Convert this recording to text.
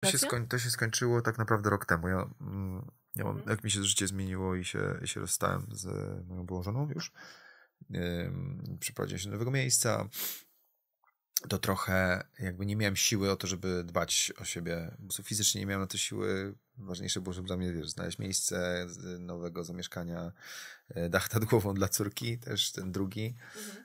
To się, skoń, to się skończyło tak naprawdę rok temu. Ja, mm, ja mam, mhm. jak mi się życie zmieniło i się, i się rozstałem z e, moją byłą żoną już, um, przeprowadziłem się do nowego miejsca, to trochę jakby nie miałem siły o to, żeby dbać o siebie. fizycznie nie miałem na to siły. Ważniejsze było, żeby dla mnie, wiesz, znaleźć miejsce nowego zamieszkania, e, dach nad głową dla córki, też ten drugi. Mhm.